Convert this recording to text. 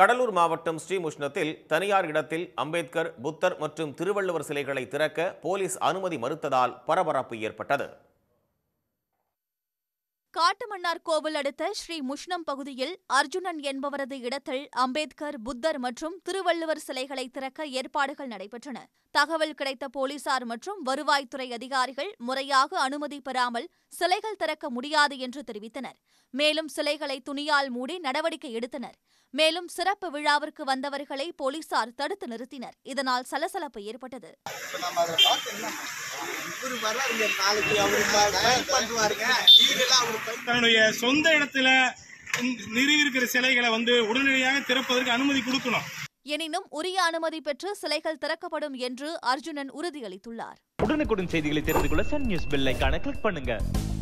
கடலூர் மாவட்டம் ஸ்ரீமுஷ்ணத்தில் தனியார் இடத்தில் அம்பேத்கர் புத்தர் மற்றும் திருவள்ளுவர் சிலைகளை திறக்க போலீஸ் அனுமதி மறுத்ததால் பரபரப்பு ஏற்பட்டது காட்டுமன்னார் கோவில் அடுத்த ஸ்ரீ முஷ்ணம் பகுதியில் அர்ஜுனன் என்பவரது இடத்தில் அம்பேத்கர் புத்தர் மற்றும் திருவள்ளுவர் சிலைகளை திறக்க ஏற்பாடுகள் நடைபெற்றன தகவல் கிடைத்த போலீசார் மற்றும் வருவாய்த்துறை அதிகாரிகள் முறையாக அனுமதி பெறாமல் சிலைகள் திறக்க முடியாது என்று தெரிவித்தனர் மேலும் சிலைகளை துணியால் மூடி நடவடிக்கை எடுத்தனர் மேலும் சிறப்பு விழாவிற்கு வந்தவர்களை போலீசார் தடுத்து நிறுத்தினர் இதனால் சலசலப்பு ஏற்பட்டது தன்னுடைய சொந்த இடத்துல நிறுவிருக்கிற சிலைகளை வந்து உடனடியாக திறப்பதற்கு அனுமதி கொடுக்கணும் எனினும் உரிய அனுமதி பெற்று சிலைகள் திறக்கப்படும் என்று அர்ஜுனன் உறுதியளித்துள்ளார் உடனுக்குடன் செய்திகளை தெரிந்து கொள்ள சன் நியூஸ் பெல் ஐக்கான கிளிக் பண்ணுங்க